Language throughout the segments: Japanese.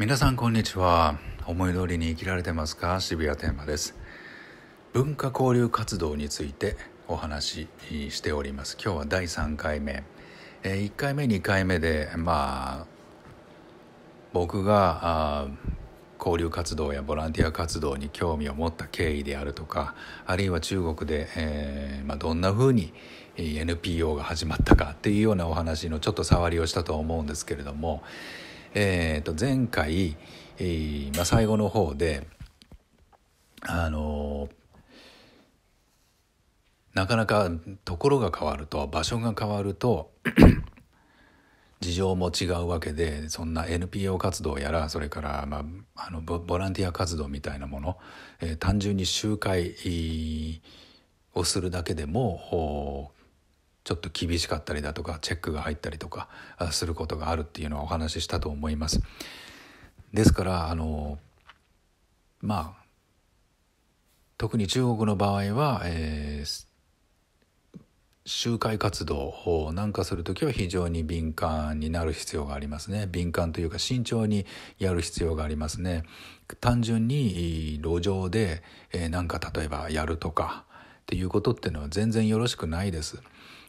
皆さんこんにちは思い通りに生きられてますか渋谷天馬です文化交流活動についてお話ししております今日は第3回目1回目2回目でまあ僕があ交流活動やボランティア活動に興味を持った経緯であるとかあるいは中国で、えー、まあ、どんなふうに NPO が始まったかっていうようなお話のちょっと触りをしたと思うんですけれども、えー、と前回、えー、まあ、最後の方であのなかなかところが変わると場所が変わると事情も違うわけでそんな NPO 活動やらそれから、まあ、あのボランティア活動みたいなもの、えー、単純に集会をするだけでもちょっと厳しかったりだとかチェックが入ったりとかすることがあるっていうのはお話ししたと思います。ですからあのまあ特に中国の場合は、えー、集会活動をなんかする時は非常に敏感になる必要がありますね敏感というか慎重にやる必要がありますね単純に路上で何、えー、か例えばやるとかっていうことっていうのは全然よろしくないです。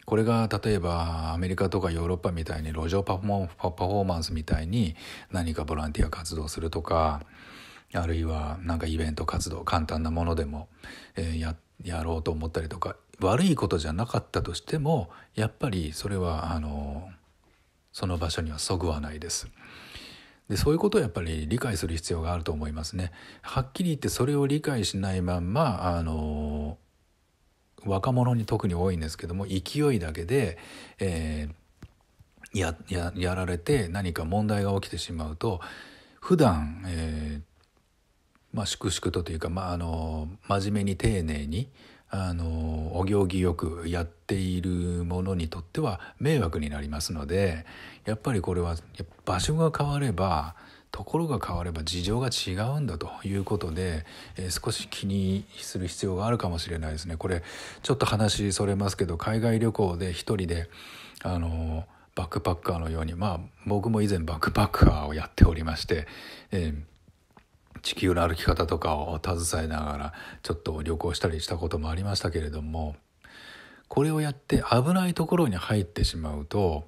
これが例えばアメリカとかヨーロッパみたいに路上パフォーマンスみたいに何かボランティア活動するとかあるいは何かイベント活動簡単なものでも、えややろうと思ったりとか悪いことじゃなかったとしてもやっぱりそれはあのその場所にはそぐわないです。でそういうことをやっぱり理解する必要があると思いますね。はっきり言ってそれを理解しないまんまあの若者に特に多いんですけども勢いだけで、えー、やややられて何か問題が起きてしまうと普段、えーまあ、粛々とというか、まあ、あの真面目に丁寧にあのお行儀よくやっているものにとっては迷惑になりますのでやっぱりこれは場所が変わればところが変われば事情が違うんだということで、えー、少し気にする必要があるかもしれないですねこれちょっと話それますけど海外旅行で一人であのバックパッカーのようにまあ僕も以前バックパッカーをやっておりまして、えー地球の歩き方とかを携えながらちょっと旅行したりしたこともありましたけれどもこれをやって危ないところに入ってしまうと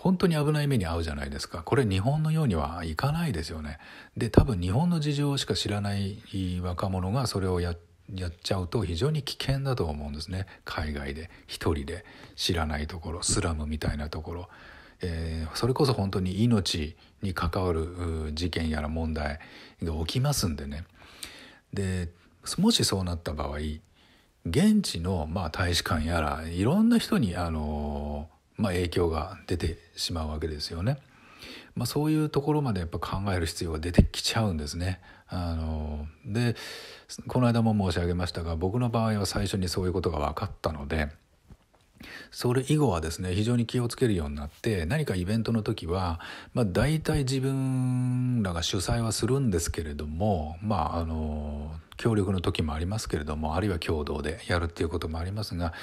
本当に危ない目に遭うじゃないですかこれ日本のようにはいかないですよねで多分日本の事情しか知らない若者がそれをややっちゃうと非常に危険だと思うんですね海外で一人で知らないところスラムみたいなところ、えー、それこそ本当に命に関わる事件やら問題が起きますんでねでもしそうなった場合現地のまあ大使館やらいろんな人にあのーまあ、影響が出てしまうわけですよね。まあ、そういうところまでやっぱ考える必要が出てきちゃうんですね。あのでこの間も申し上げましたが僕の場合は最初にそういうことが分かったのでそれ以後はですね非常に気をつけるようになって何かイベントの時は、まあ、大体自分らが主催はするんですけれどもまああの協力の時もありますけれどもあるいは共同でやるっていうこともありますが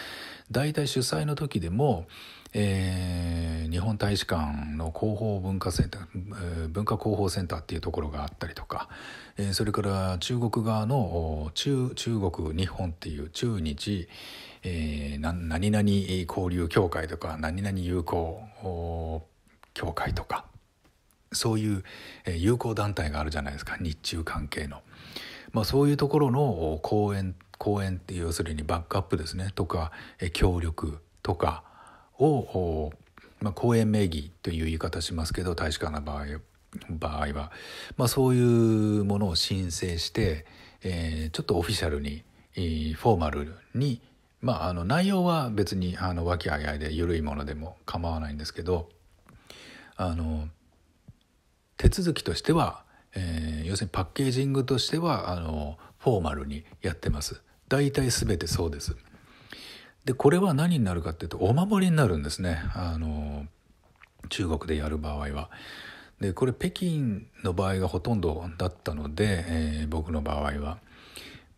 大体主催の時でも、えー、日本大使館の広報文化センター文化広報センターっていうところがあったりとか、えー、それから中国側の中中国日本っていう中日、えー、何々交流協会とか何々友好協会とかそういう友好団体があるじゃないですか日中関係の。まあ、そういうところの講演講演って要するにバックアップですねとか協力とかを、まあ、講演名義という言い方しますけど大使館の場合場合は、まあ、そういうものを申請して、えー、ちょっとオフィシャルに、えフォーマルに、まあ、あの内容は別にあの和気あいあいで緩いものでも構わないんですけどあの手続きとしてはえー、要するにパッケージングとしてはあのフォーマルにやってます大体全てそうですでこれは何になるかっていうとお守りになるんですねあの中国でやる場合はでこれ北京の場合がほとんどだったので、えー、僕の場合は、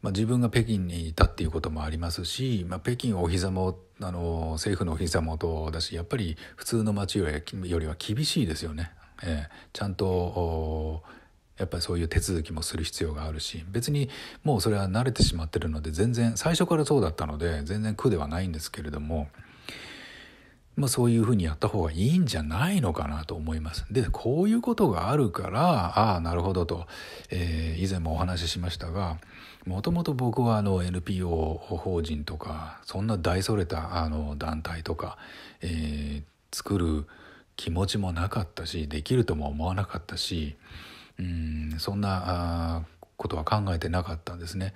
まあ、自分が北京にいたっていうこともありますし、まあ、北京お膝もあの政府のお膝元だしやっぱり普通の街よりは厳しいですよね、えー、ちゃんとやっぱりそういう手続きもする必要があるし別にもうそれは慣れてしまってるので全然最初からそうだったので全然苦ではないんですけれども、まあ、そういうふうにやった方がいいんじゃないのかなと思います。でこういうことがあるからああなるほどと、えー、以前もお話ししましたがもともと僕はあの NPO 法人とかそんな大それたあの団体とか、えー、作る気持ちもなかったしできるとも思わなかったし。うんそんなことは考えてなかったんですね。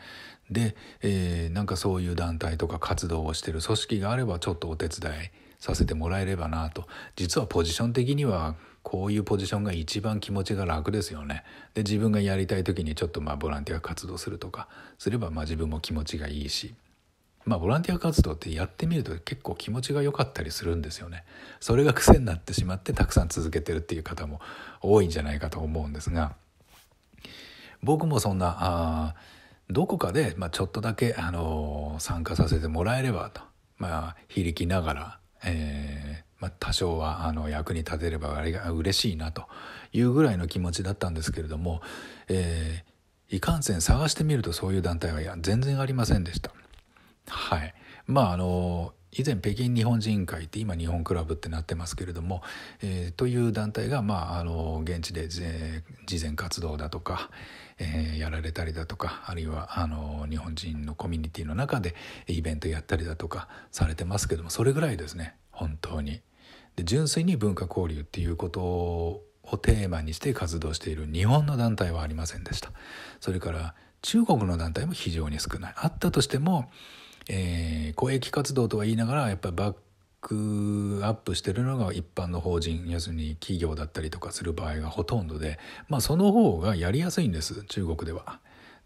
で、えー、なんかそういう団体とか活動をしてる組織があればちょっとお手伝いさせてもらえればなと実はポジション的にはこういうポジションが一番気持ちが楽ですよね。で自分がやりたい時にちょっとまあボランティア活動するとかすればまあ自分も気持ちがいいしまあ、ボランティア活動ってやってみると結構気持ちが良かったりするんですよね。それが癖になってしまってたくさん続けてるっていう方も多いんじゃないかと思うんですが僕もそんなあどこかで、まあ、ちょっとだけ、あのー、参加させてもらえればと、まあ、非力ながら、えーまあ、多少はあの役に立てればあれが嬉しいなというぐらいの気持ちだったんですけれども、えー、いかんせん探してみるとそういう団体は全然ありませんでした。はいまああの以前北京日本人会って今日本クラブってなってますけれども、えー、という団体が、まあ、あの現地で慈善活動だとか、えー、やられたりだとかあるいはあの日本人のコミュニティの中でイベントやったりだとかされてますけどもそれぐらいですね本当に。で純粋に文化交流っていうことをテーマにして活動している日本の団体はありませんでした。それから中国の団体も非常に少ない。あったとしてもえー、公益活動とは言いながらやっぱりバックアップしてるのが一般の法人要するに企業だったりとかする場合がほとんどで、まあ、その方がやりやすいんです中国では。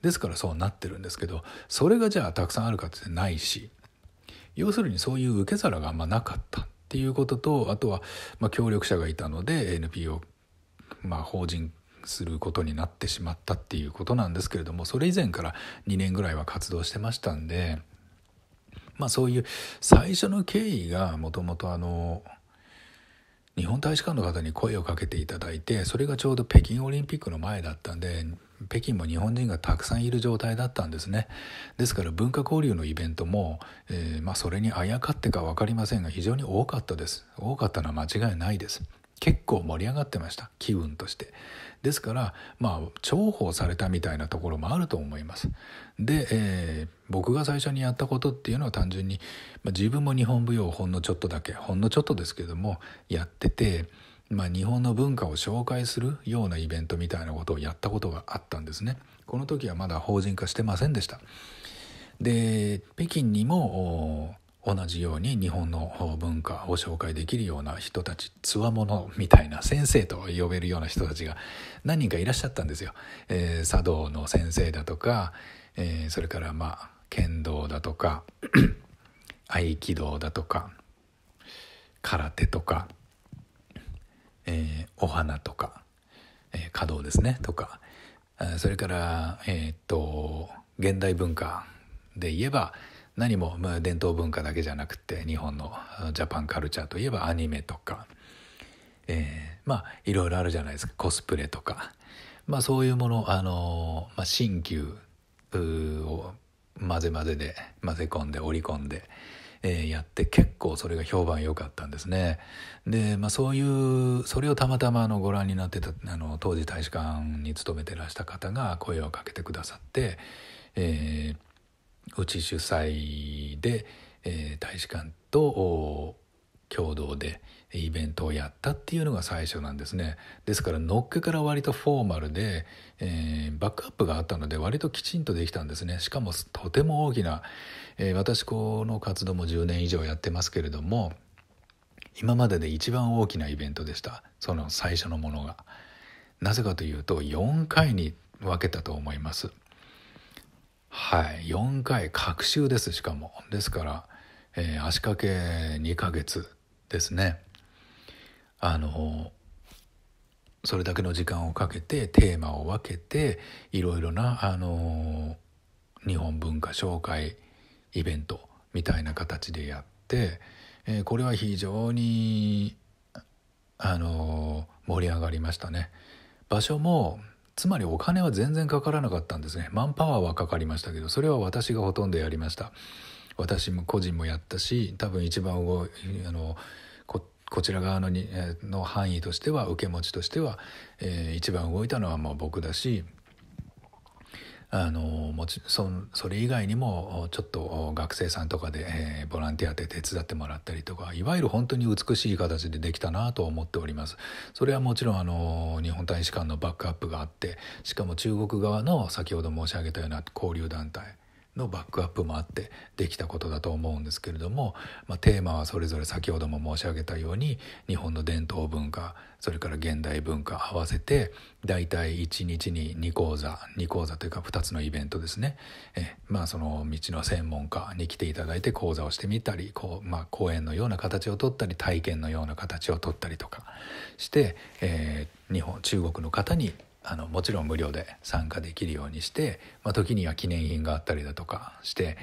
ですからそうなってるんですけどそれがじゃあたくさんあるかってないし要するにそういう受け皿があんまなかったっていうこととあとはまあ協力者がいたので NPO、まあ、法人することになってしまったっていうことなんですけれどもそれ以前から2年ぐらいは活動してましたんでまあそういう最初の経緯がもともとあの日本大使館の方に声をかけていただいてそれがちょうど北京オリンピックの前だったんで北京も日本人がたくさんいる状態だったんですねですから文化交流のイベントも、えー、まあ、それにあやかってか分かりませんが非常に多かったです多かったのは間違いないです結構盛り上がってました気分としてですからまあ重宝されたみたいなところもあると思いますで、えー、僕が最初にやったことっていうのは単純に、まあ、自分も日本舞踊をほんのちょっとだけほんのちょっとですけどもやっててまあ、日本の文化を紹介するようなイベントみたいなことをやったことがあったんですね。この時はまだ法人化してませんでした。で北京にも同じように日本の文化を紹介できるような人たちつわものみたいな先生と呼べるような人たちが何人かいらっしゃったんですよ。えー、茶道の先生だとか、えー、それからまあ剣道だとか 合気道だとか空手とか、えー、お花とか、えー、華道ですねとかそれから、えー、っと現代文化で言えば何も伝統文化だけじゃなくて日本のジャパンカルチャーといえばアニメとか、えー、まあいろいろあるじゃないですかコスプレとか、まあ、そういうもの、あのまあ、新旧を混ぜ混ぜで混ぜ込んで織り込んで。えー、やって結構それが評判良かったんですねで、まあ、そういうそれをたまたまあのご覧になってたあの当時大使館に勤めてらした方が声をかけてくださって、えーうち主催で、えー、大使館と共同でイベントをやったっていうのが最初なんですねですからのっけから割とフォーマルで、えー、バックアップがあったので割ときちんとできたんですねしかもとても大きな、えー、私この活動も10年以上やってますけれども今までで一番大きなイベントでしたその最初のものがなぜかというと4回に分けたと思いますはい4回隔週ですしかもですから、えー、足掛け2ヶ月ですねあのそれだけの時間をかけてテーマを分けていろいろなあの日本文化紹介イベントみたいな形でやって、えー、これは非常にあの盛り上がりましたね。場所もつまりお金は全然かからなかったんですねマンパワーはかかりましたけどそれは私がほとんどやりました私も個人もやったし多分一番あのここちら側のにの範囲としては受け持ちとしては、えー、一番動いたのはまあ僕だしあのもちそそれ以外にもちょっと学生さんとかで、えー、ボランティアで手伝ってもらったりとかいわゆる本当に美しい形でできたなと思っておりますそれはもちろんあの日本大使館のバックアップがあってしかも中国側の先ほど申し上げたような交流団体のバックアップもあってできたことだと思うんですけれども、まあ、テーマはそれぞれ先ほども申し上げたように日本の伝統文化それから現代文化合わせて大体1日に2講座2講座というか2つのイベントですねえまあその道の専門家に来ていただいて講座をしてみたりこう、まあ、講演のような形をとったり体験のような形をとったりとかして、えー、日本中国の方にあのもちろん無料で参加できるようにして、まあ、時には記念品があったりだとかして、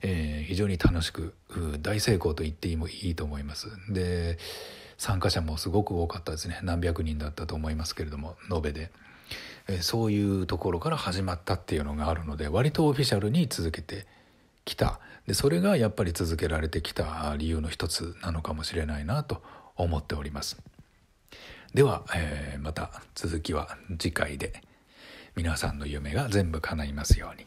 えー、非常に楽しく大成功と言っていいと思います。で参加者もすごく多かったですね何百人だったと思いますけれども延べで、えー、そういうところから始まったっていうのがあるので割とオフィシャルに続けてきたでそれがやっぱり続けられてきた理由の一つなのかもしれないなと思っております。では、えー、また続きは次回で皆さんの夢が全部叶いますように。